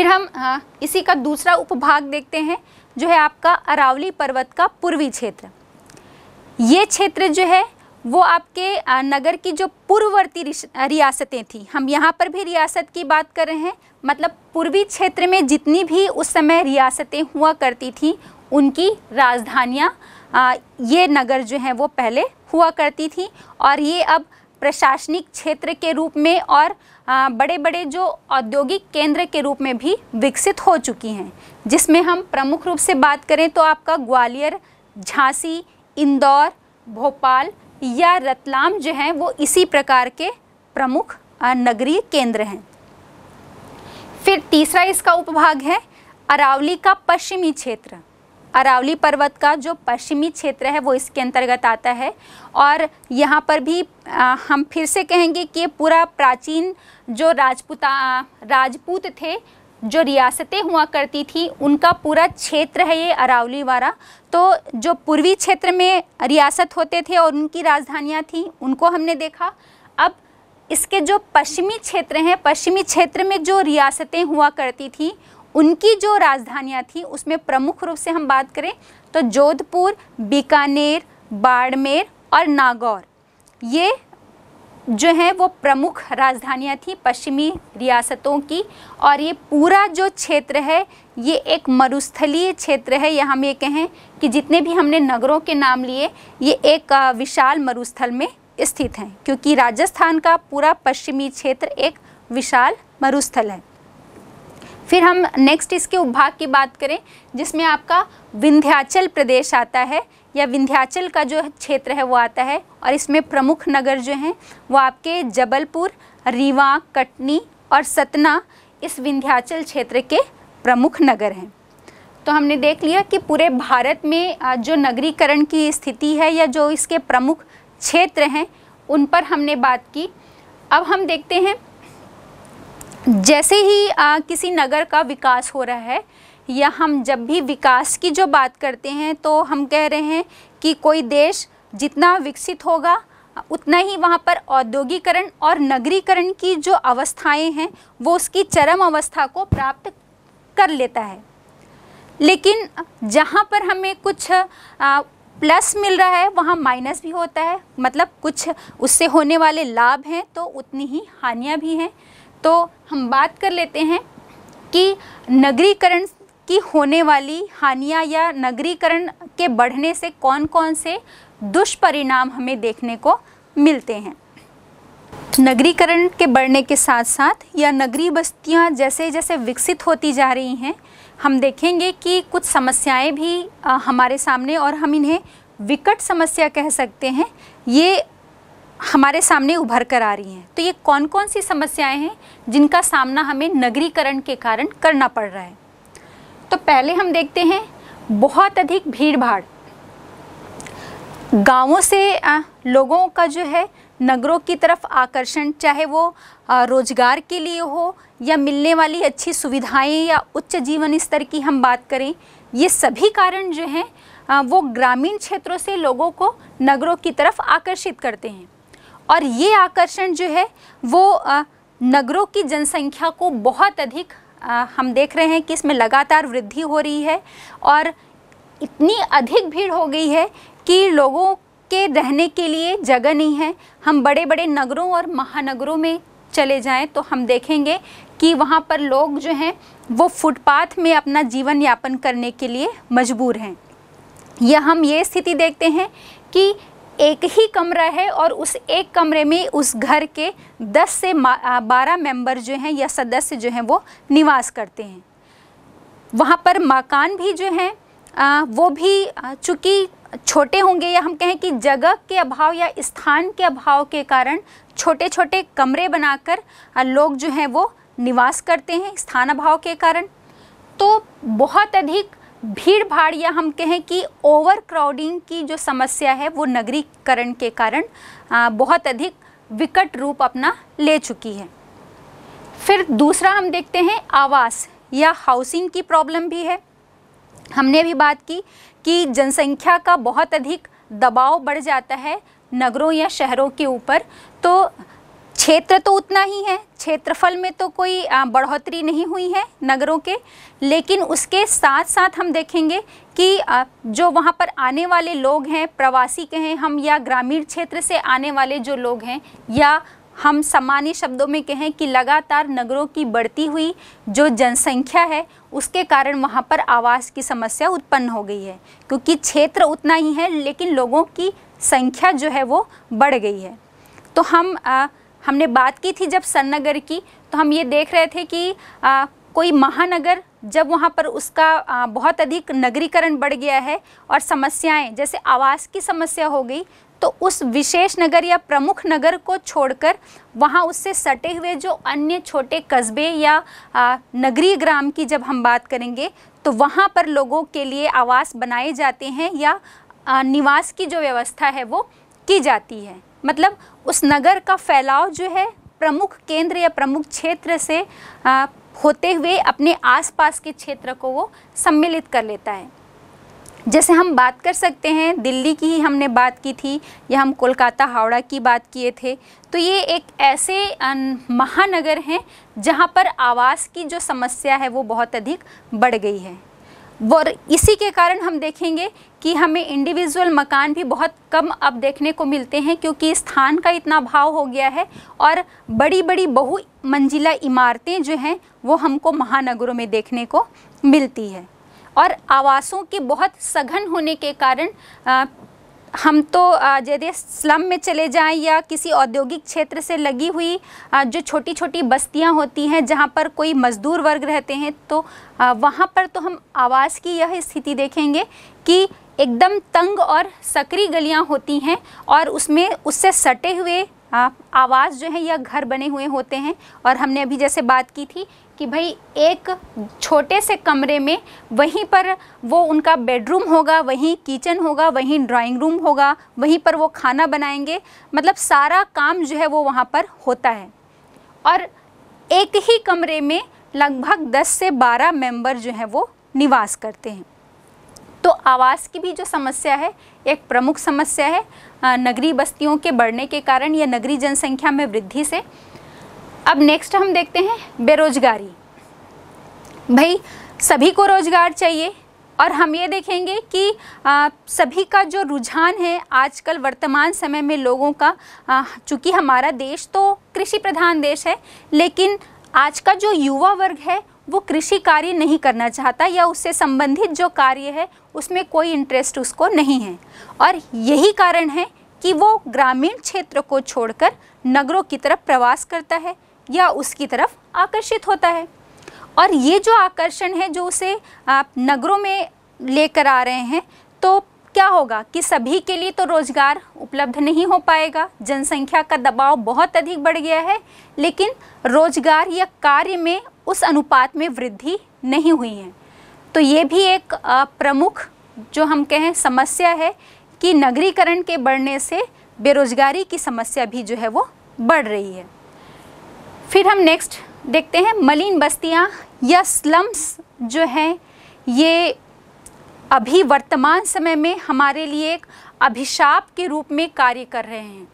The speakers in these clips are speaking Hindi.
फिर हम हाँ, इसी का दूसरा उपभाग देखते हैं जो है आपका अरावली पर्वत का पूर्वी क्षेत्र ये क्षेत्र जो है वो आपके नगर की जो पूर्ववर्ती रियासतें थी हम यहाँ पर भी रियासत की बात कर रहे हैं मतलब पूर्वी क्षेत्र में जितनी भी उस समय रियासतें हुआ करती थी उनकी राजधानियाँ ये नगर जो हैं वो पहले हुआ करती थी और ये अब प्रशासनिक क्षेत्र के रूप में और बड़े बड़े जो औद्योगिक केंद्र के रूप में भी विकसित हो चुकी हैं जिसमें हम प्रमुख रूप से बात करें तो आपका ग्वालियर झांसी इंदौर भोपाल या रतलाम जो हैं वो इसी प्रकार के प्रमुख नगरीय केंद्र हैं फिर तीसरा इसका उपभाग है अरावली का पश्चिमी क्षेत्र अरावली पर्वत का जो पश्चिमी क्षेत्र है वो इसके अंतर्गत आता है और यहाँ पर भी आ, हम फिर से कहेंगे कि पूरा प्राचीन जो राजपूता राजपूत थे जो रियासतें हुआ करती थी उनका पूरा क्षेत्र है ये अरावली वाला तो जो पूर्वी क्षेत्र में रियासत होते थे और उनकी राजधानियाँ थीं उनको हमने देखा अब इसके जो पश्चिमी क्षेत्र हैं पश्चिमी क्षेत्र में जो रियासतें हुआ करती थी उनकी जो राजधानियाँ थी उसमें प्रमुख रूप से हम बात करें तो जोधपुर बीकानेर बाड़मेर और नागौर ये जो है वो प्रमुख राजधानियाँ थी पश्चिमी रियासतों की और ये पूरा जो क्षेत्र है ये एक मरुस्थलीय क्षेत्र है या हम ये कहें कि जितने भी हमने नगरों के नाम लिए ये एक विशाल मरुस्थल में स्थित हैं क्योंकि राजस्थान का पूरा पश्चिमी क्षेत्र एक विशाल मरुस्थल है फिर हम नेक्स्ट इसके उपभाग की बात करें जिसमें आपका विंध्याचल प्रदेश आता है या विंध्याचल का जो क्षेत्र है वो आता है और इसमें प्रमुख नगर जो हैं वो आपके जबलपुर रीवा कटनी और सतना इस विंध्याचल क्षेत्र के प्रमुख नगर हैं तो हमने देख लिया कि पूरे भारत में जो नगरीकरण की स्थिति है या जो इसके प्रमुख क्षेत्र हैं उन पर हमने बात की अब हम देखते हैं जैसे ही आ, किसी नगर का विकास हो रहा है या हम जब भी विकास की जो बात करते हैं तो हम कह रहे हैं कि कोई देश जितना विकसित होगा उतना ही वहाँ पर औद्योगिकरण और नगरीकरण की जो अवस्थाएं हैं वो उसकी चरम अवस्था को प्राप्त कर लेता है लेकिन जहाँ पर हमें कुछ आ, प्लस मिल रहा है वहाँ माइनस भी होता है मतलब कुछ उससे होने वाले लाभ हैं तो उतनी ही हानियाँ भी हैं तो हम बात कर लेते हैं कि नगरीकरण की होने वाली हानियां या नगरीकरण के बढ़ने से कौन कौन से दुष्परिणाम हमें देखने को मिलते हैं नगरीकरण के बढ़ने के साथ साथ या नगरीय बस्तियां जैसे जैसे विकसित होती जा रही हैं हम देखेंगे कि कुछ समस्याएं भी हमारे सामने और हम इन्हें विकट समस्या कह सकते हैं ये हमारे सामने उभर कर आ रही हैं तो ये कौन कौन सी समस्याएं हैं जिनका सामना हमें नगरीकरण के कारण करना पड़ रहा है तो पहले हम देखते हैं बहुत अधिक भीड़ भाड़ गाँवों से लोगों का जो है नगरों की तरफ आकर्षण चाहे वो रोजगार के लिए हो या मिलने वाली अच्छी सुविधाएं या उच्च जीवन स्तर की हम बात करें ये सभी कारण जो हैं वो ग्रामीण क्षेत्रों से लोगों को नगरों की तरफ आकर्षित करते हैं और ये आकर्षण जो है वो नगरों की जनसंख्या को बहुत अधिक हम देख रहे हैं कि इसमें लगातार वृद्धि हो रही है और इतनी अधिक भीड़ हो गई है कि लोगों के रहने के लिए जगह नहीं है हम बड़े बड़े नगरों और महानगरों में चले जाएं तो हम देखेंगे कि वहाँ पर लोग जो हैं वो फुटपाथ में अपना जीवन यापन करने के लिए मजबूर हैं यह हम ये स्थिति देखते हैं कि एक ही कमरा है और उस एक कमरे में उस घर के 10 से 12 मेंबर जो हैं या सदस्य जो हैं वो निवास करते हैं वहाँ पर मकान भी जो हैं वो भी चूँकि छोटे होंगे या हम कहें कि जगह के अभाव या स्थान के अभाव के कारण छोटे छोटे कमरे बनाकर लोग जो हैं वो निवास करते हैं स्थान अभाव के कारण तो बहुत अधिक भीड़ भाड़ या हम कहें कि ओवर क्राउडिंग की जो समस्या है वो नगरीकरण के कारण बहुत अधिक विकट रूप अपना ले चुकी है फिर दूसरा हम देखते हैं आवास या हाउसिंग की प्रॉब्लम भी है हमने भी बात की कि जनसंख्या का बहुत अधिक दबाव बढ़ जाता है नगरों या शहरों के ऊपर तो क्षेत्र तो उतना ही है क्षेत्रफल में तो कोई बढ़ोतरी नहीं हुई है नगरों के लेकिन उसके साथ साथ हम देखेंगे कि जो वहाँ पर आने वाले लोग हैं प्रवासी कहें हम या ग्रामीण क्षेत्र से आने वाले जो लोग हैं या हम सामान्य शब्दों में कहें कि लगातार नगरों की बढ़ती हुई जो जनसंख्या है उसके कारण वहाँ पर आवास की समस्या उत्पन्न हो गई है क्योंकि क्षेत्र उतना ही है लेकिन लोगों की संख्या जो है वो बढ़ गई है तो हम आ, हमने बात की थी जब सन्नगर की तो हम ये देख रहे थे कि आ, कोई महानगर जब वहाँ पर उसका बहुत अधिक नगरीकरण बढ़ गया है और समस्याएं जैसे आवास की समस्या हो गई तो उस विशेष नगर या प्रमुख नगर को छोड़कर वहाँ उससे सटे हुए जो अन्य छोटे कस्बे या नगरीय ग्राम की जब हम बात करेंगे तो वहाँ पर लोगों के लिए आवास बनाए जाते हैं या निवास की जो व्यवस्था है वो की जाती है मतलब उस नगर का फैलाव जो है प्रमुख केंद्र या प्रमुख क्षेत्र से आ, होते हुए अपने आसपास के क्षेत्र को वो सम्मिलित कर लेता है जैसे हम बात कर सकते हैं दिल्ली की ही हमने बात की थी या हम कोलकाता हावड़ा की बात किए थे तो ये एक ऐसे महानगर हैं जहाँ पर आवास की जो समस्या है वो बहुत अधिक बढ़ गई है और इसी के कारण हम देखेंगे कि हमें इंडिविजुअल मकान भी बहुत कम अब देखने को मिलते हैं क्योंकि स्थान का इतना भाव हो गया है और बड़ी बड़ी बहु मंजिला इमारतें जो हैं वो हमको महानगरों में देखने को मिलती है और आवासों के बहुत सघन होने के कारण आ, हम तो यदि स्लम में चले जाएं या किसी औद्योगिक क्षेत्र से लगी हुई जो छोटी छोटी बस्तियां होती हैं जहां पर कोई मज़दूर वर्ग रहते हैं तो वहां पर तो हम आवास की यह स्थिति देखेंगे कि एकदम तंग और सकरी गलियां होती हैं और उसमें उससे सटे हुए आवाज़ जो है या घर बने हुए होते हैं और हमने अभी जैसे बात की थी कि भाई एक छोटे से कमरे में वहीं पर वो उनका बेडरूम होगा वहीं किचन होगा वहीं ड्राइंग रूम होगा वहीं पर वो खाना बनाएंगे मतलब सारा काम जो है वो वहाँ पर होता है और एक ही कमरे में लगभग 10 से 12 मेंबर जो हैं वो निवास करते हैं तो आवास की भी जो समस्या है एक प्रमुख समस्या है नगरी बस्तियों के बढ़ने के कारण या नगरी जनसंख्या में वृद्धि से अब नेक्स्ट हम देखते हैं बेरोजगारी भाई सभी को रोज़गार चाहिए और हम ये देखेंगे कि आ, सभी का जो रुझान है आजकल वर्तमान समय में लोगों का चूँकि हमारा देश तो कृषि प्रधान देश है लेकिन आज का जो युवा वर्ग है वो कृषि कार्य नहीं करना चाहता या उससे संबंधित जो कार्य है उसमें कोई इंटरेस्ट उसको नहीं है और यही कारण है कि वो ग्रामीण क्षेत्र को छोड़कर नगरों की तरफ प्रवास करता है या उसकी तरफ आकर्षित होता है और ये जो आकर्षण है जो उसे आप नगरों में लेकर आ रहे हैं तो क्या होगा कि सभी के लिए तो रोज़गार उपलब्ध नहीं हो पाएगा जनसंख्या का दबाव बहुत अधिक बढ़ गया है लेकिन रोज़गार या कार्य में उस अनुपात में वृद्धि नहीं हुई है तो ये भी एक प्रमुख जो हम कहें समस्या है कि नगरीकरण के बढ़ने से बेरोजगारी की समस्या भी जो है वो बढ़ रही है फिर हम नेक्स्ट देखते हैं मलिन बस्तियाँ या स्लम्स जो हैं ये अभी वर्तमान समय में हमारे लिए एक अभिशाप के रूप में कार्य कर रहे हैं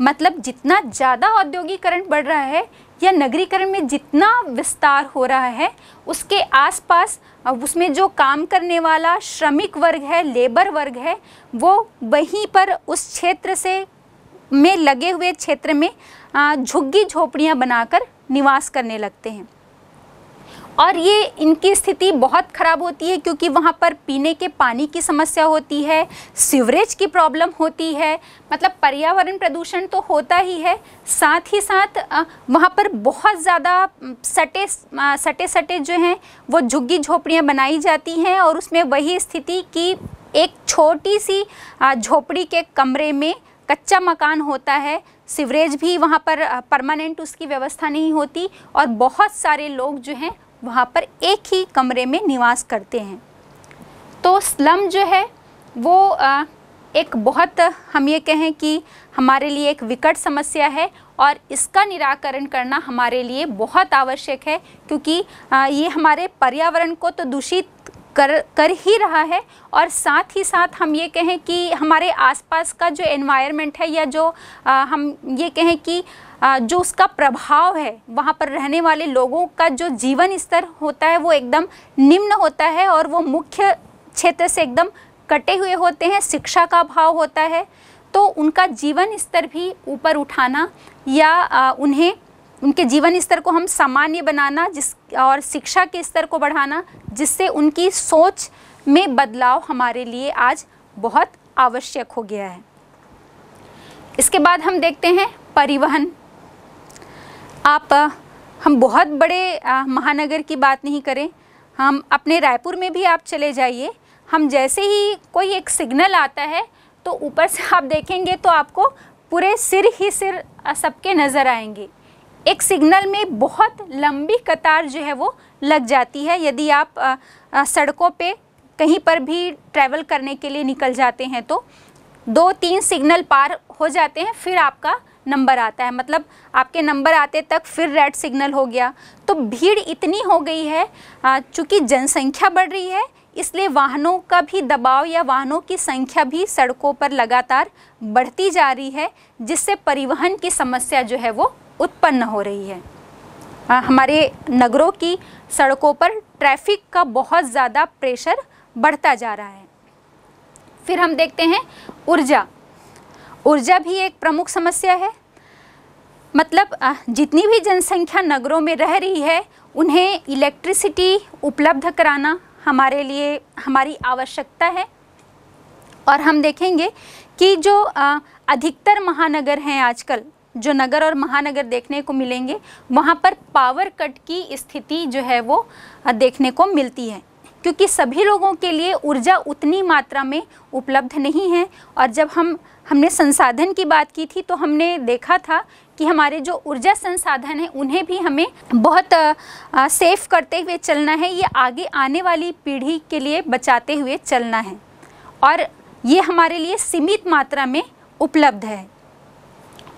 मतलब जितना ज़्यादा औद्योगिकरण बढ़ रहा है या नगरीकरण में जितना विस्तार हो रहा है उसके आसपास उसमें जो काम करने वाला श्रमिक वर्ग है लेबर वर्ग है वो वहीं पर उस क्षेत्र से में लगे हुए क्षेत्र में झुग्गी झोपड़ियाँ बनाकर निवास करने लगते हैं और ये इनकी स्थिति बहुत ख़राब होती है क्योंकि वहाँ पर पीने के पानी की समस्या होती है सीवरेज की प्रॉब्लम होती है मतलब पर्यावरण प्रदूषण तो होता ही है साथ ही साथ वहाँ पर बहुत ज़्यादा सटे सटे सटे जो हैं वो झुग्गी झोपड़ियाँ बनाई जाती हैं और उसमें वही स्थिति कि एक छोटी सी झोपड़ी के कमरे में कच्चा मकान होता है सिवरेज भी वहाँ पर परमानेंट उसकी व्यवस्था नहीं होती और बहुत सारे लोग जो हैं वहाँ पर एक ही कमरे में निवास करते हैं तो स्लम जो है वो एक बहुत हम ये कहें कि हमारे लिए एक विकट समस्या है और इसका निराकरण करना हमारे लिए बहुत आवश्यक है क्योंकि ये हमारे पर्यावरण को तो दूषित कर कर ही रहा है और साथ ही साथ हम ये कहें कि हमारे आसपास का जो एनवायरनमेंट है या जो आ, हम ये कहें कि आ, जो उसका प्रभाव है वहाँ पर रहने वाले लोगों का जो जीवन स्तर होता है वो एकदम निम्न होता है और वो मुख्य क्षेत्र से एकदम कटे हुए होते हैं शिक्षा का अभाव होता है तो उनका जीवन स्तर भी ऊपर उठाना या आ, उन्हें उनके जीवन स्तर को हम सामान्य बनाना जिस और शिक्षा के स्तर को बढ़ाना जिससे उनकी सोच में बदलाव हमारे लिए आज बहुत आवश्यक हो गया है इसके बाद हम देखते हैं परिवहन आप हम बहुत बड़े महानगर की बात नहीं करें हम अपने रायपुर में भी आप चले जाइए हम जैसे ही कोई एक सिग्नल आता है तो ऊपर से आप देखेंगे तो आपको पूरे सिर ही सिर सबके नज़र आएंगे एक सिग्नल में बहुत लंबी कतार जो है वो लग जाती है यदि आप आ, आ, सड़कों पे कहीं पर भी ट्रैवल करने के लिए निकल जाते हैं तो दो तीन सिग्नल पार हो जाते हैं फिर आपका नंबर आता है मतलब आपके नंबर आते तक फिर रेड सिग्नल हो गया तो भीड़ इतनी हो गई है चूँकि जनसंख्या बढ़ रही है इसलिए वाहनों का भी दबाव या वाहनों की संख्या भी सड़कों पर लगातार बढ़ती जा रही है जिससे परिवहन की समस्या जो है वो उत्पन्न हो रही है हमारे नगरों की सड़कों पर ट्रैफिक का बहुत ज़्यादा प्रेशर बढ़ता जा रहा है फिर हम देखते हैं ऊर्जा ऊर्जा भी एक प्रमुख समस्या है मतलब जितनी भी जनसंख्या नगरों में रह रही है उन्हें इलेक्ट्रिसिटी उपलब्ध कराना हमारे लिए हमारी आवश्यकता है और हम देखेंगे कि जो अधिकतर महानगर हैं आजकल जो नगर और महानगर देखने को मिलेंगे वहाँ पर पावर कट की स्थिति जो है वो देखने को मिलती है क्योंकि सभी लोगों के लिए ऊर्जा उतनी मात्रा में उपलब्ध नहीं है और जब हम हमने संसाधन की बात की थी तो हमने देखा था कि हमारे जो ऊर्जा संसाधन हैं उन्हें भी हमें बहुत सेफ करते हुए चलना है ये आगे आने वाली पीढ़ी के लिए बचाते हुए चलना है और ये हमारे लिए सीमित मात्रा में उपलब्ध है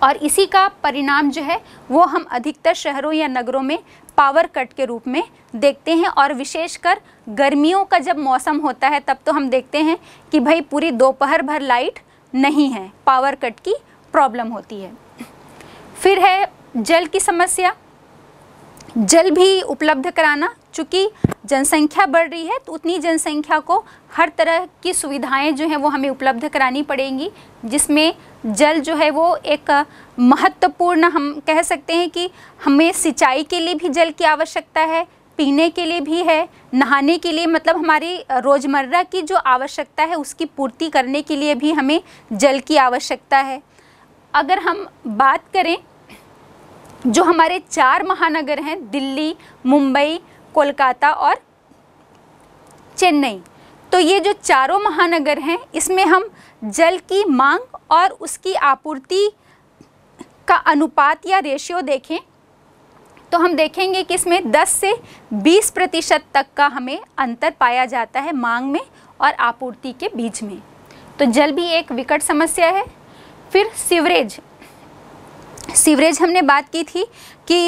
और इसी का परिणाम जो है वो हम अधिकतर शहरों या नगरों में पावर कट के रूप में देखते हैं और विशेषकर गर्मियों का जब मौसम होता है तब तो हम देखते हैं कि भाई पूरी दोपहर भर लाइट नहीं है पावर कट की प्रॉब्लम होती है फिर है जल की समस्या जल भी उपलब्ध कराना चूँकि जनसंख्या बढ़ रही है तो उतनी जनसंख्या को हर तरह की सुविधाएं जो हैं वो हमें उपलब्ध करानी पड़ेंगी जिसमें जल जो है वो एक महत्वपूर्ण हम कह सकते हैं कि हमें सिंचाई के लिए भी जल की आवश्यकता है पीने के लिए भी है नहाने के लिए मतलब हमारी रोज़मर्रा की जो आवश्यकता है उसकी पूर्ति करने के लिए भी हमें जल की आवश्यकता है अगर हम बात करें जो हमारे चार महानगर हैं दिल्ली मुंबई कोलकाता और चेन्नई तो ये जो चारों महानगर हैं इसमें हम जल की मांग और उसकी आपूर्ति का अनुपात या रेशियो देखें तो हम देखेंगे कि इसमें 10 से 20 प्रतिशत तक का हमें अंतर पाया जाता है मांग में और आपूर्ति के बीच में तो जल भी एक विकट समस्या है फिर सीवरेज सीवरेज हमने बात की थी कि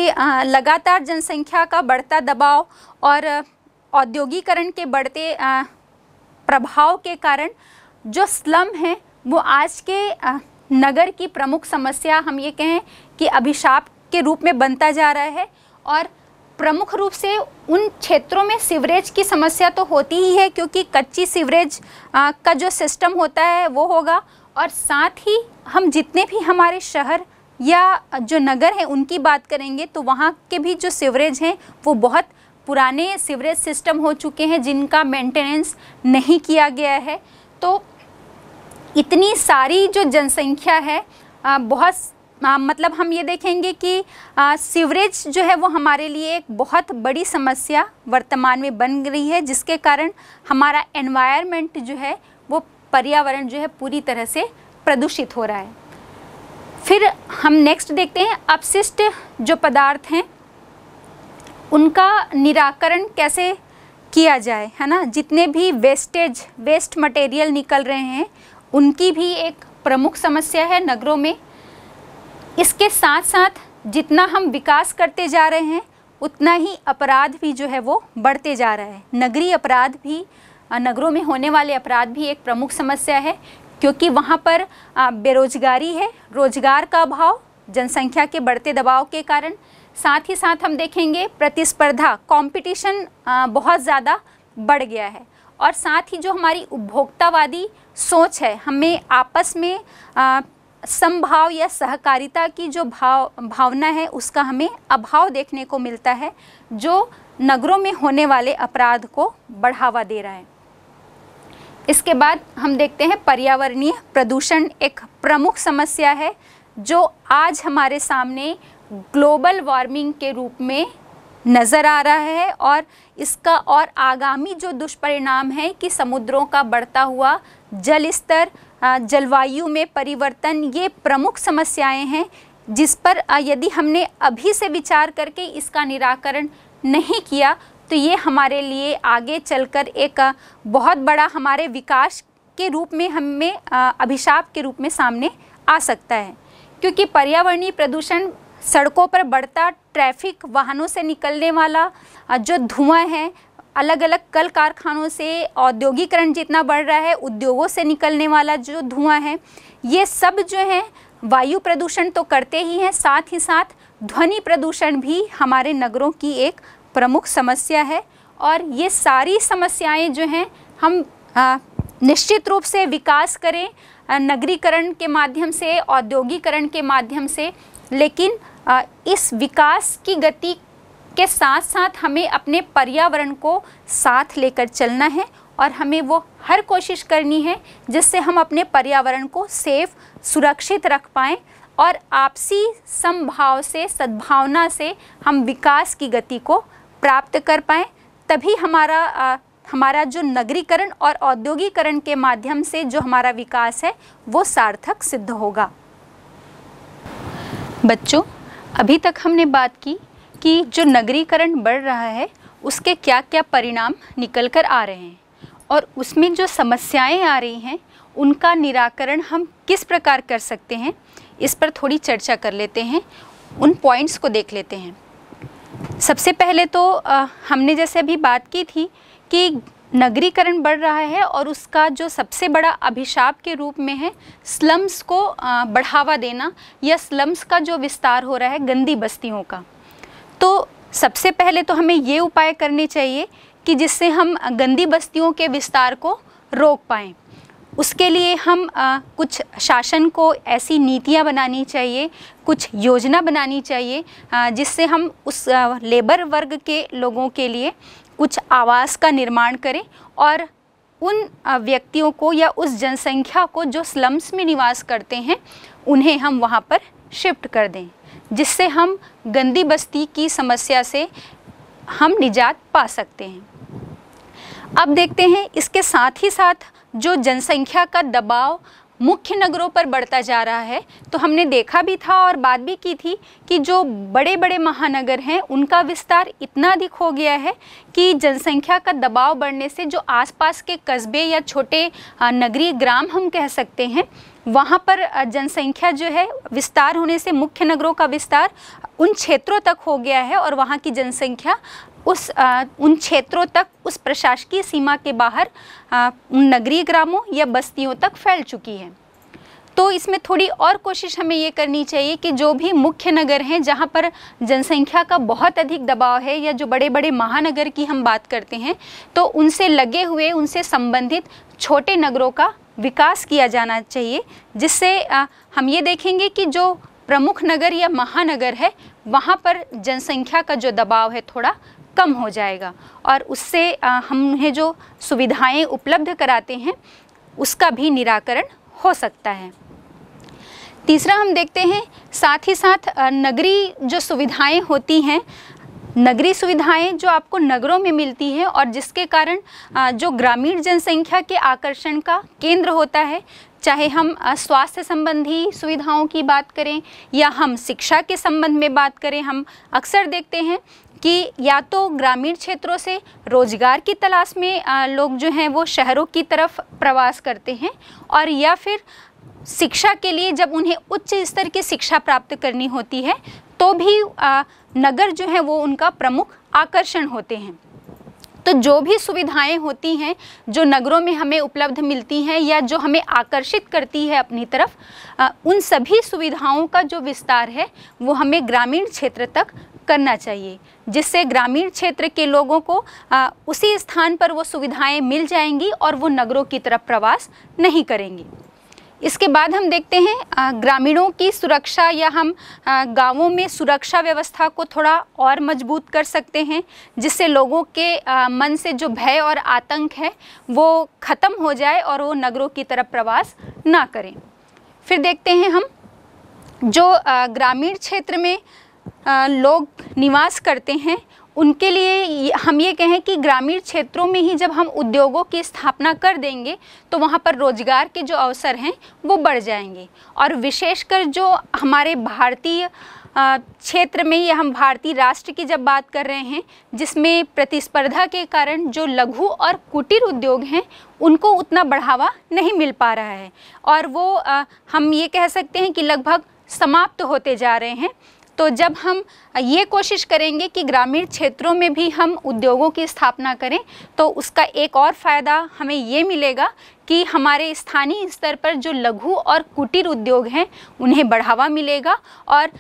लगातार जनसंख्या का बढ़ता दबाव और औद्योगिकरण के बढ़ते प्रभाव के कारण जो स्लम है वो आज के नगर की प्रमुख समस्या हम ये कहें कि अभिशाप के रूप में बनता जा रहा है और प्रमुख रूप से उन क्षेत्रों में सीवरेज की समस्या तो होती ही है क्योंकि कच्ची सीवरेज का जो सिस्टम होता है वो होगा और साथ ही हम जितने भी हमारे शहर या जो नगर हैं उनकी बात करेंगे तो वहाँ के भी जो सीवरेज हैं वो बहुत पुराने सीवरेज सिस्टम हो चुके हैं जिनका मेंटेनेंस नहीं किया गया है तो इतनी सारी जो जनसंख्या है बहुत आ, मतलब हम ये देखेंगे कि आ, सीवरेज जो है वो हमारे लिए एक बहुत बड़ी समस्या वर्तमान में बन रही है जिसके कारण हमारा एनवायरनमेंट जो है वो पर्यावरण जो है पूरी तरह से प्रदूषित हो रहा है फिर हम नेक्स्ट देखते हैं अपशिष्ट जो पदार्थ हैं उनका निराकरण कैसे किया जाए है ना जितने भी वेस्टेज वेस्ट मटेरियल निकल रहे हैं उनकी भी एक प्रमुख समस्या है नगरों में इसके साथ साथ जितना हम विकास करते जा रहे हैं उतना ही अपराध भी जो है वो बढ़ते जा रहा है नगरीय अपराध भी नगरों में होने वाले अपराध भी एक प्रमुख समस्या है क्योंकि वहाँ पर बेरोजगारी है रोजगार का अभाव जनसंख्या के बढ़ते दबाव के कारण साथ ही साथ हम देखेंगे प्रतिस्पर्धा कंपटीशन बहुत ज़्यादा बढ़ गया है और साथ ही जो हमारी उपभोक्तावादी सोच है हमें आपस में आ, संभाव या सहकारिता की जो भाव भावना है उसका हमें अभाव देखने को मिलता है जो नगरों में होने वाले अपराध को बढ़ावा दे रहा है इसके बाद हम देखते हैं पर्यावरणीय प्रदूषण एक प्रमुख समस्या है जो आज हमारे सामने ग्लोबल वार्मिंग के रूप में नज़र आ रहा है और इसका और आगामी जो दुष्परिणाम है कि समुद्रों का बढ़ता हुआ जल स्तर जलवायु में परिवर्तन ये प्रमुख समस्याएं हैं जिस पर यदि हमने अभी से विचार करके इसका निराकरण नहीं किया तो ये हमारे लिए आगे चलकर एक बहुत बड़ा हमारे विकास के रूप में हमें अभिशाप के रूप में सामने आ सकता है क्योंकि पर्यावरणीय प्रदूषण सड़कों पर बढ़ता ट्रैफिक वाहनों से निकलने वाला जो धुआं है अलग अलग कल कारखानों से औद्योगिकरण जितना बढ़ रहा है उद्योगों से निकलने वाला जो धुआं है ये सब जो है वायु प्रदूषण तो करते ही हैं साथ ही साथ ध्वनि प्रदूषण भी हमारे नगरों की एक प्रमुख समस्या है और ये सारी समस्याएं जो हैं हम आ, निश्चित रूप से विकास करें नगरीकरण के माध्यम से औद्योगिकरण के माध्यम से लेकिन आ, इस विकास की गति के साथ साथ हमें अपने पर्यावरण को साथ लेकर चलना है और हमें वो हर कोशिश करनी है जिससे हम अपने पर्यावरण को सेफ सुरक्षित रख पाएँ और आपसी संभाव से सद्भावना से हम विकास की गति को प्राप्त कर पाएँ तभी हमारा आ, हमारा जो नगरीकरण और औद्योगिकरण के माध्यम से जो हमारा विकास है वो सार्थक सिद्ध होगा बच्चों अभी तक हमने बात की कि जो नगरीकरण बढ़ रहा है उसके क्या क्या परिणाम निकल कर आ रहे हैं और उसमें जो समस्याएं आ रही हैं उनका निराकरण हम किस प्रकार कर सकते हैं इस पर थोड़ी चर्चा कर लेते हैं उन पॉइंट्स को देख लेते हैं सबसे पहले तो आ, हमने जैसे अभी बात की थी कि नगरीकरण बढ़ रहा है और उसका जो सबसे बड़ा अभिशाप के रूप में है स्लम्स को बढ़ावा देना या स्लम्स का जो विस्तार हो रहा है गंदी बस्तियों का तो सबसे पहले तो हमें ये उपाय करने चाहिए कि जिससे हम गंदी बस्तियों के विस्तार को रोक पाएँ उसके लिए हम आ, कुछ शासन को ऐसी नीतियाँ बनानी चाहिए कुछ योजना बनानी चाहिए आ, जिससे हम उस आ, लेबर वर्ग के लोगों के लिए कुछ आवास का निर्माण करें और उन व्यक्तियों को या उस जनसंख्या को जो स्लम्स में निवास करते हैं उन्हें हम वहाँ पर शिफ्ट कर दें जिससे हम गंदी बस्ती की समस्या से हम निजात पा सकते हैं अब देखते हैं इसके साथ ही साथ जो जनसंख्या का दबाव मुख्य नगरों पर बढ़ता जा रहा है तो हमने देखा भी था और बात भी की थी कि जो बड़े बड़े महानगर हैं उनका विस्तार इतना अधिक हो गया है कि जनसंख्या का दबाव बढ़ने से जो आसपास के कस्बे या छोटे नगरीय ग्राम हम कह सकते हैं वहाँ पर जनसंख्या जो है विस्तार होने से मुख्य नगरों का विस्तार उन क्षेत्रों तक हो गया है और वहाँ की जनसंख्या उस आ, उन क्षेत्रों तक उस प्रशासकीय सीमा के बाहर उन नगरीय ग्रामों या बस्तियों तक फैल चुकी है तो इसमें थोड़ी और कोशिश हमें ये करनी चाहिए कि जो भी मुख्य नगर हैं जहाँ पर जनसंख्या का बहुत अधिक दबाव है या जो बड़े बड़े महानगर की हम बात करते हैं तो उनसे लगे हुए उनसे संबंधित छोटे नगरों का विकास किया जाना चाहिए जिससे हम ये देखेंगे कि जो प्रमुख नगर या महानगर है वहाँ पर जनसंख्या का जो दबाव है थोड़ा कम हो जाएगा और उससे हम उन्हें जो सुविधाएं उपलब्ध कराते हैं उसका भी निराकरण हो सकता है तीसरा हम देखते हैं साथ ही साथ नगरी जो सुविधाएं होती हैं नगरीय सुविधाएं जो आपको नगरों में मिलती हैं और जिसके कारण जो ग्रामीण जनसंख्या के आकर्षण का केंद्र होता है चाहे हम स्वास्थ्य संबंधी सुविधाओं की बात करें या हम शिक्षा के संबंध में बात करें हम अक्सर देखते हैं कि या तो ग्रामीण क्षेत्रों से रोजगार की तलाश में लोग जो हैं वो शहरों की तरफ प्रवास करते हैं और या फिर शिक्षा के लिए जब उन्हें उच्च स्तर की शिक्षा प्राप्त करनी होती है तो भी आ, नगर जो है वो उनका प्रमुख आकर्षण होते हैं तो जो भी सुविधाएं होती हैं जो नगरों में हमें उपलब्ध मिलती हैं या जो हमें आकर्षित करती है अपनी तरफ आ, उन सभी सुविधाओं का जो विस्तार है वो हमें ग्रामीण क्षेत्र तक करना चाहिए जिससे ग्रामीण क्षेत्र के लोगों को आ, उसी स्थान पर वो सुविधाएं मिल जाएंगी और वो नगरों की तरफ प्रवास नहीं करेंगी इसके बाद हम देखते हैं ग्रामीणों की सुरक्षा या हम गांवों में सुरक्षा व्यवस्था को थोड़ा और मजबूत कर सकते हैं जिससे लोगों के मन से जो भय और आतंक है वो ख़त्म हो जाए और वो नगरों की तरफ प्रवास ना करें फिर देखते हैं हम जो ग्रामीण क्षेत्र में लोग निवास करते हैं उनके लिए हम ये कहें कि ग्रामीण क्षेत्रों में ही जब हम उद्योगों की स्थापना कर देंगे तो वहाँ पर रोजगार के जो अवसर हैं वो बढ़ जाएंगे और विशेषकर जो हमारे भारतीय क्षेत्र में या हम भारतीय राष्ट्र की जब बात कर रहे हैं जिसमें प्रतिस्पर्धा के कारण जो लघु और कुटीर उद्योग हैं उनको उतना बढ़ावा नहीं मिल पा रहा है और वो आ, हम ये कह सकते हैं कि लगभग समाप्त होते जा रहे हैं तो जब हम ये कोशिश करेंगे कि ग्रामीण क्षेत्रों में भी हम उद्योगों की स्थापना करें तो उसका एक और फ़ायदा हमें ये मिलेगा कि हमारे स्थानीय स्तर पर जो लघु और कुटीर उद्योग हैं उन्हें बढ़ावा मिलेगा और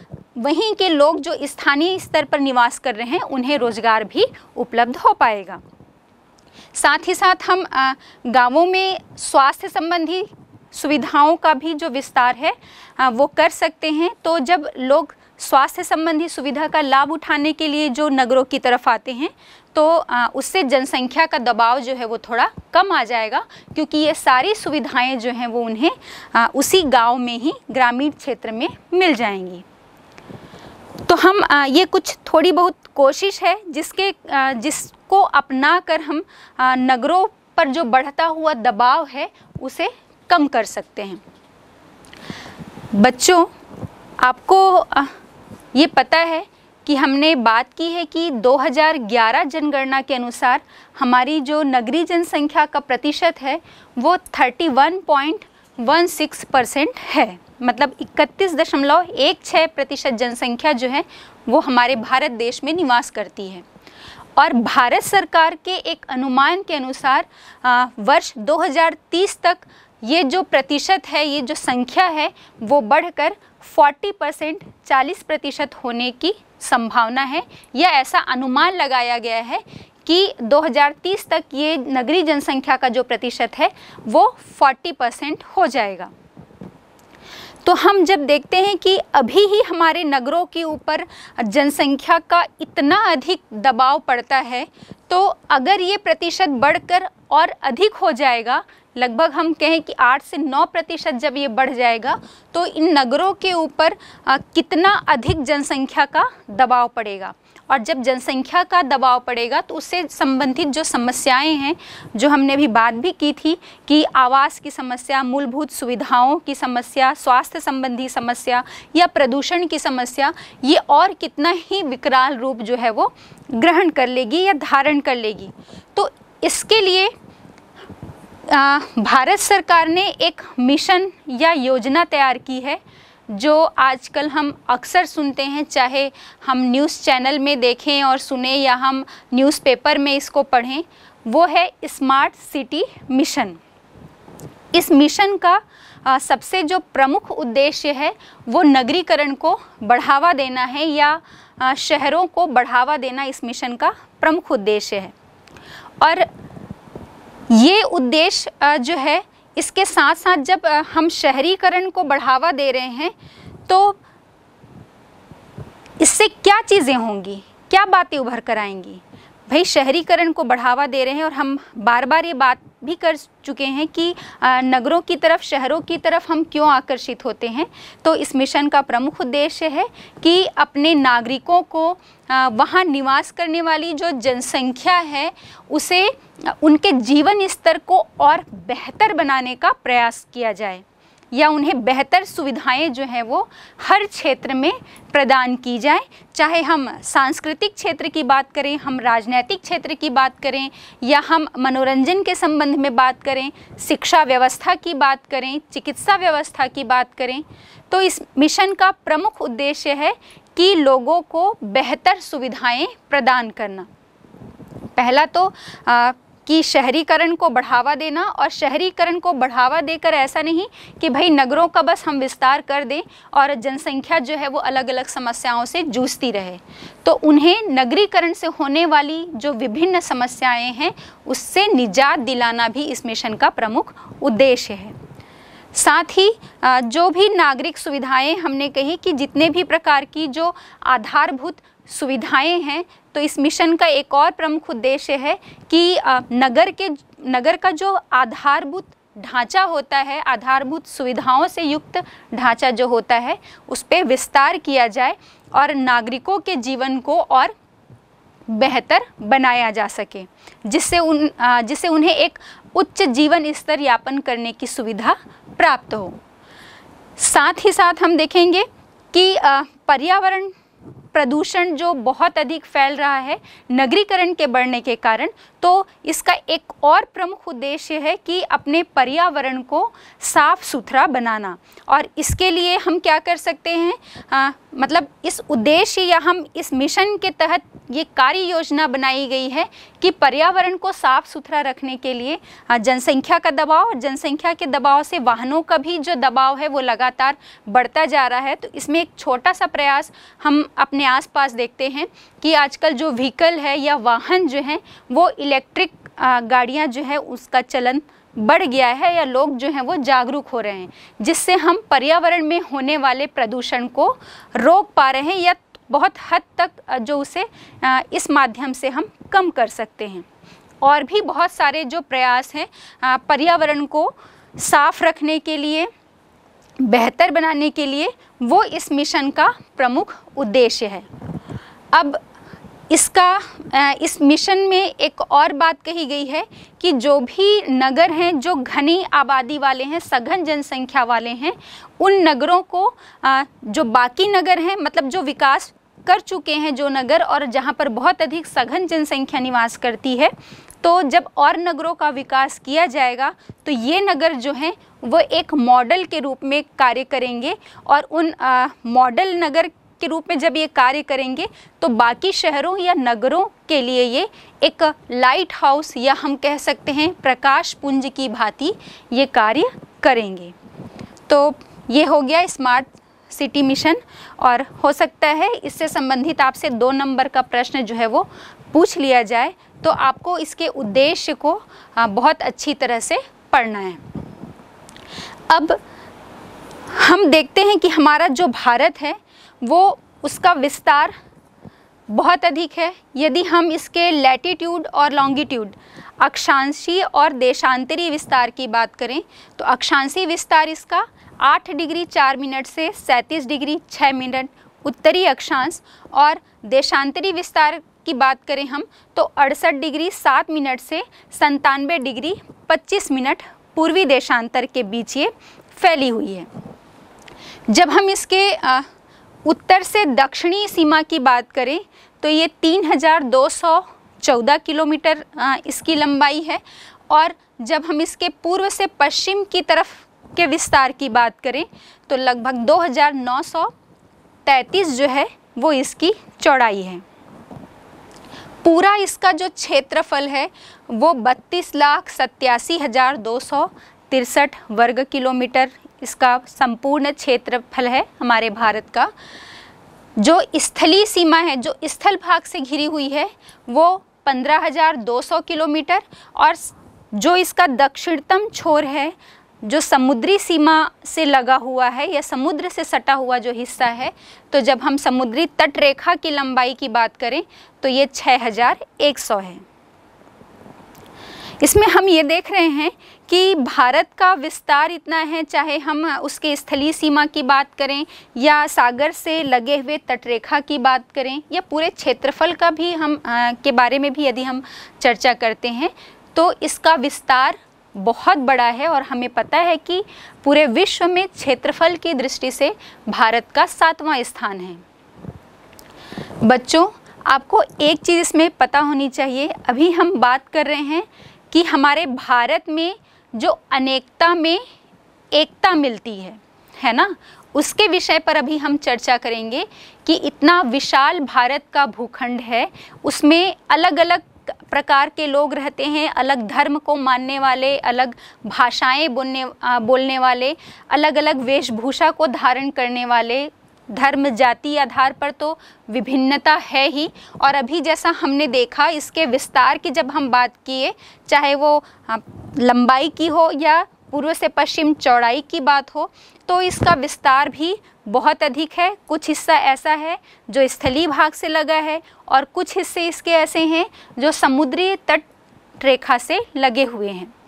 वहीं के लोग जो स्थानीय स्तर पर निवास कर रहे हैं उन्हें रोज़गार भी उपलब्ध हो पाएगा साथ ही साथ हम गांवों में स्वास्थ्य संबंधी सुविधाओं का भी जो विस्तार है वो कर सकते हैं तो जब लोग स्वास्थ्य संबंधी सुविधा का लाभ उठाने के लिए जो नगरों की तरफ आते हैं तो उससे जनसंख्या का दबाव जो है वो थोड़ा कम आ जाएगा क्योंकि ये सारी सुविधाएं जो हैं वो उन्हें उसी गांव में ही ग्रामीण क्षेत्र में मिल जाएंगी तो हम ये कुछ थोड़ी बहुत कोशिश है जिसके जिसको अपना कर हम नगरों पर जो बढ़ता हुआ दबाव है उसे कम कर सकते हैं बच्चों आपको ये पता है कि हमने बात की है कि 2011 जनगणना के अनुसार हमारी जो नगरीय जनसंख्या का प्रतिशत है वो 31.16 परसेंट है मतलब इकतीस दशमलव एक छः प्रतिशत जनसंख्या जो है वो हमारे भारत देश में निवास करती है और भारत सरकार के एक अनुमान के अनुसार आ, वर्ष 2030 तक ये जो प्रतिशत है ये जो संख्या है वो बढ़कर 40 परसेंट चालीस प्रतिशत होने की संभावना है या ऐसा अनुमान लगाया गया है कि 2030 तक ये नगरीय जनसंख्या का जो प्रतिशत है वो 40 परसेंट हो जाएगा तो हम जब देखते हैं कि अभी ही हमारे नगरों के ऊपर जनसंख्या का इतना अधिक दबाव पड़ता है तो अगर ये प्रतिशत बढ़कर और अधिक हो जाएगा लगभग हम कहें कि आठ से नौ प्रतिशत जब ये बढ़ जाएगा तो इन नगरों के ऊपर कितना अधिक जनसंख्या का दबाव पड़ेगा और जब जनसंख्या का दबाव पड़ेगा तो उससे संबंधित जो समस्याएं हैं जो हमने भी बात भी की थी कि आवास की समस्या मूलभूत सुविधाओं की समस्या स्वास्थ्य संबंधी समस्या या प्रदूषण की समस्या ये और कितना ही विकराल रूप जो है वो ग्रहण कर लेगी या धारण कर लेगी तो इसके लिए आ, भारत सरकार ने एक मिशन या योजना तैयार की है जो आजकल हम अक्सर सुनते हैं चाहे हम न्यूज़ चैनल में देखें और सुने या हम न्यूज़पेपर में इसको पढ़ें वो है स्मार्ट सिटी मिशन इस मिशन का आ, सबसे जो प्रमुख उद्देश्य है वो नगरीकरण को बढ़ावा देना है या आ, शहरों को बढ़ावा देना इस मिशन का प्रमुख उद्देश्य है और ये उद्देश्य जो है इसके साथ साथ जब हम शहरीकरण को बढ़ावा दे रहे हैं तो इससे क्या चीज़ें होंगी क्या बातें उभर कर आएंगी भाई शहरीकरण को बढ़ावा दे रहे हैं और हम बार बार ये बात भी कर चुके हैं कि नगरों की तरफ शहरों की तरफ हम क्यों आकर्षित होते हैं तो इस मिशन का प्रमुख उद्देश्य है कि अपने नागरिकों को वहाँ निवास करने वाली जो जनसंख्या है उसे उनके जीवन स्तर को और बेहतर बनाने का प्रयास किया जाए या उन्हें बेहतर सुविधाएं जो हैं वो हर क्षेत्र में प्रदान की जाए चाहे हम सांस्कृतिक क्षेत्र की बात करें हम राजनैतिक क्षेत्र की बात करें या हम मनोरंजन के संबंध में बात करें शिक्षा व्यवस्था की बात करें चिकित्सा व्यवस्था की बात करें तो इस मिशन का प्रमुख उद्देश्य है कि लोगों को बेहतर सुविधाएं प्रदान करना पहला तो आ, कि शहरीकरण को बढ़ावा देना और शहरीकरण को बढ़ावा देकर ऐसा नहीं कि भाई नगरों का बस हम विस्तार कर दें और जनसंख्या जो है वो अलग अलग समस्याओं से जूझती रहे तो उन्हें नगरीकरण से होने वाली जो विभिन्न समस्याएं हैं उससे निजात दिलाना भी इस मिशन का प्रमुख उद्देश्य है साथ ही जो भी नागरिक सुविधाएं हमने कही कि जितने भी प्रकार की जो आधारभूत सुविधाएं हैं तो इस मिशन का एक और प्रमुख उद्देश्य है कि नगर के नगर का जो आधारभूत ढांचा होता है आधारभूत सुविधाओं से युक्त ढांचा जो होता है उस पर विस्तार किया जाए और नागरिकों के जीवन को और बेहतर बनाया जा सके जिससे उन जिससे उन्हें एक उच्च जीवन स्तर यापन करने की सुविधा प्राप्त हो साथ ही साथ हम देखेंगे कि पर्यावरण प्रदूषण जो बहुत अधिक फैल रहा है नगरीकरण के बढ़ने के कारण तो इसका एक और प्रमुख उद्देश्य है कि अपने पर्यावरण को साफ सुथरा बनाना और इसके लिए हम क्या कर सकते हैं मतलब इस उद्देश्य या हम इस मिशन के तहत ये कार्य योजना बनाई गई है कि पर्यावरण को साफ सुथरा रखने के लिए हाँ, जनसंख्या का दबाव और जनसंख्या के दबाव से वाहनों का भी जो दबाव है वो लगातार बढ़ता जा रहा है तो इसमें एक छोटा सा प्रयास हम अपने आसपास देखते हैं कि आजकल जो व्हीकल है या वाहन जो हैं वो इलेक्ट्रिक हाँ, गाड़ियाँ जो है उसका चलन बढ़ गया है या लोग जो हैं वो जागरूक हो रहे हैं जिससे हम पर्यावरण में होने वाले प्रदूषण को रोक पा रहे हैं या बहुत हद तक जो उसे इस माध्यम से हम कम कर सकते हैं और भी बहुत सारे जो प्रयास हैं पर्यावरण को साफ रखने के लिए बेहतर बनाने के लिए वो इस मिशन का प्रमुख उद्देश्य है अब इसका इस मिशन में एक और बात कही गई है कि जो भी नगर हैं जो घनी आबादी वाले हैं सघन जनसंख्या वाले हैं उन नगरों को जो बाकी नगर हैं मतलब जो विकास कर चुके हैं जो नगर और जहां पर बहुत अधिक सघन जनसंख्या निवास करती है तो जब और नगरों का विकास किया जाएगा तो ये नगर जो हैं वो एक मॉडल के रूप में कार्य करेंगे और उन मॉडल नगर के रूप में जब ये कार्य करेंगे तो बाकी शहरों या नगरों के लिए ये एक लाइट हाउस या हम कह सकते हैं प्रकाश पुंज की भांति ये कार्य करेंगे तो ये हो गया स्मार्ट सिटी मिशन और हो सकता है इससे संबंधित आपसे दो नंबर का प्रश्न जो है वो पूछ लिया जाए तो आपको इसके उद्देश्य को बहुत अच्छी तरह से पढ़ना है अब हम देखते हैं कि हमारा जो भारत है वो उसका विस्तार बहुत अधिक है यदि हम इसके लैटिट्यूड और लॉन्गिट्यूड अक्षांशी और देशांतरी विस्तार की बात करें तो अक्षांशी विस्तार इसका 8 डिग्री 4 मिनट से 37 डिग्री 6 मिनट उत्तरी अक्षांश और देशांतरी विस्तार की बात करें हम तो अड़सठ डिग्री 7 मिनट से संतानवे डिग्री 25 मिनट पूर्वी देशांतर के बीच ये फैली हुई है जब हम इसके आ, उत्तर से दक्षिणी सीमा की बात करें तो ये 3,214 किलोमीटर इसकी लंबाई है और जब हम इसके पूर्व से पश्चिम की तरफ के विस्तार की बात करें तो लगभग 2,933 जो है वो इसकी चौड़ाई है पूरा इसका जो क्षेत्रफल है वो बत्तीस लाख सत्यासी हज़ार दो सौ तिरसठ वर्ग किलोमीटर इसका संपूर्ण क्षेत्रफल है हमारे भारत का जो स्थलीय सीमा है जो स्थल भाग से घिरी हुई है वो 15,200 किलोमीटर और जो इसका दक्षिणतम छोर है जो समुद्री सीमा से लगा हुआ है या समुद्र से सटा हुआ जो हिस्सा है तो जब हम समुद्री तट रेखा की लंबाई की बात करें तो ये 6,100 है इसमें हम ये देख रहे हैं कि भारत का विस्तार इतना है चाहे हम उसके स्थलीय सीमा की बात करें या सागर से लगे हुए तटरेखा की बात करें या पूरे क्षेत्रफल का भी हम आ, के बारे में भी यदि हम चर्चा करते हैं तो इसका विस्तार बहुत बड़ा है और हमें पता है कि पूरे विश्व में क्षेत्रफल की दृष्टि से भारत का सातवां स्थान है बच्चों आपको एक चीज़ इसमें पता होनी चाहिए अभी हम बात कर रहे हैं कि हमारे भारत में जो अनेकता में एकता मिलती है है ना उसके विषय पर अभी हम चर्चा करेंगे कि इतना विशाल भारत का भूखंड है उसमें अलग अलग प्रकार के लोग रहते हैं अलग धर्म को मानने वाले अलग भाषाएं बोलने बोलने वाले अलग अलग वेशभूषा को धारण करने वाले धर्म जाति आधार पर तो विभिन्नता है ही और अभी जैसा हमने देखा इसके विस्तार की जब हम बात किए चाहे वो हाँ, लंबाई की हो या पूर्व से पश्चिम चौड़ाई की बात हो तो इसका विस्तार भी बहुत अधिक है कुछ हिस्सा ऐसा है जो स्थलीय भाग से लगा है और कुछ हिस्से इसके ऐसे हैं जो समुद्री तट रेखा से लगे हुए हैं